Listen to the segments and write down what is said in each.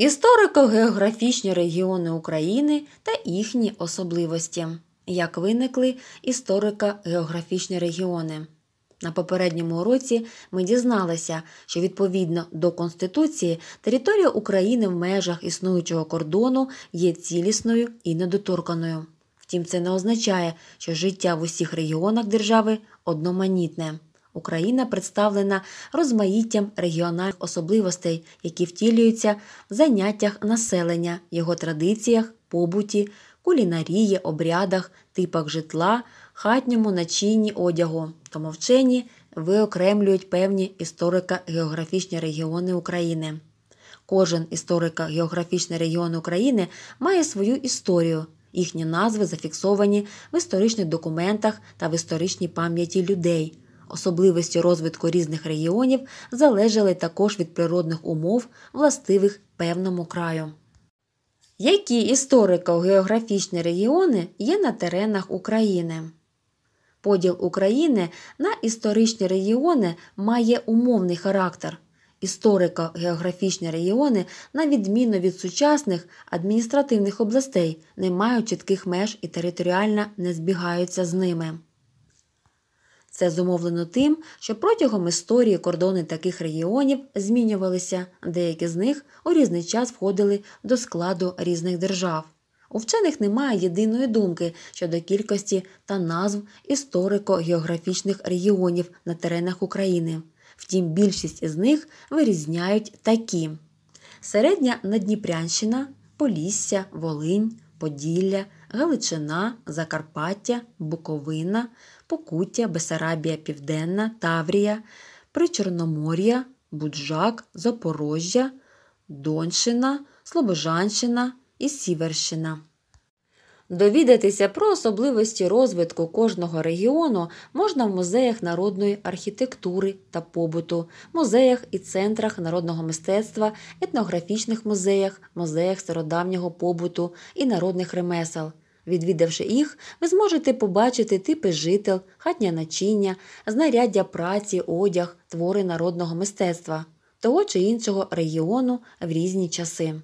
Історико-географічні регіони України та їхні особливості. Як виникли історико-географічні регіони. На попередньому уроці ми дізналися, що відповідно до Конституції територія України в межах існуючого кордону є цілісною і недоторканою. Втім, це не означає, що життя в усіх регіонах держави одноманітне. Україна представлена розмаїттям регіональних особливостей, які втілюються в заняттях населення, його традиціях, побуті, кулінарії, обрядах, типах житла, хатньому начинні одягу. Тому вчені виокремлюють певні історико-географічні регіони України. Кожен історико-географічний регіон України має свою історію. Їхні назви зафіксовані в історичних документах та в історичній пам'яті людей. Особливості розвитку різних регіонів залежали також від природних умов, властивих певному краю. Які історико-географічні регіони є на теренах України? Поділ України на історичні регіони має умовний характер. Історико-географічні регіони, на відміну від сучасних адміністративних областей, не мають чітких меж і територіально не збігаються з ними. Це зумовлено тим, що протягом історії кордони таких регіонів змінювалися, деякі з них у різний час входили до складу різних держав. У вчених немає єдиної думки щодо кількості та назв історико-географічних регіонів на теренах України. Втім, більшість із них вирізняють такі: середня Надніпрянщина, Полісся, Волинь, Поділля, Галичина, Закарпаття, Буковина, Покуття, Бесарабія Південна, Таврія, Причорномор'я, Буджак, Запорожжя, Донщина, Слобожанщина і Сіверщина. Довідатися про особливості розвитку кожного регіону можна в музеях народної архітектури та побуту, музеях і центрах народного мистецтва, етнографічних музеях, музеях стародавнього побуту і народних ремесел. Відвідавши їх, ви зможете побачити типи жител, хатня начиння, знаряддя праці, одяг, твори народного мистецтва того чи іншого регіону в різні часи.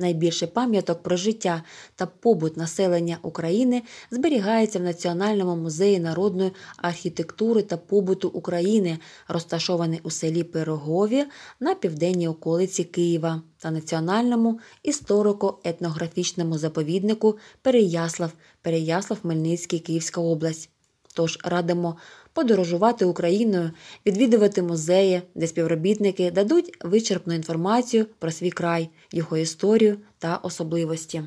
Найбільше пам'яток про життя та побут населення України зберігається в Національному музеї народної архітектури та побуту України, розташований у селі Пирогові на південній околиці Києва та Національному історико-етнографічному заповіднику Переяслав, Переяслав, Мельницький, Київська область. Тож радимо подорожувати Україною, відвідувати музеї, де співробітники дадуть вичерпну інформацію про свій край, його історію та особливості.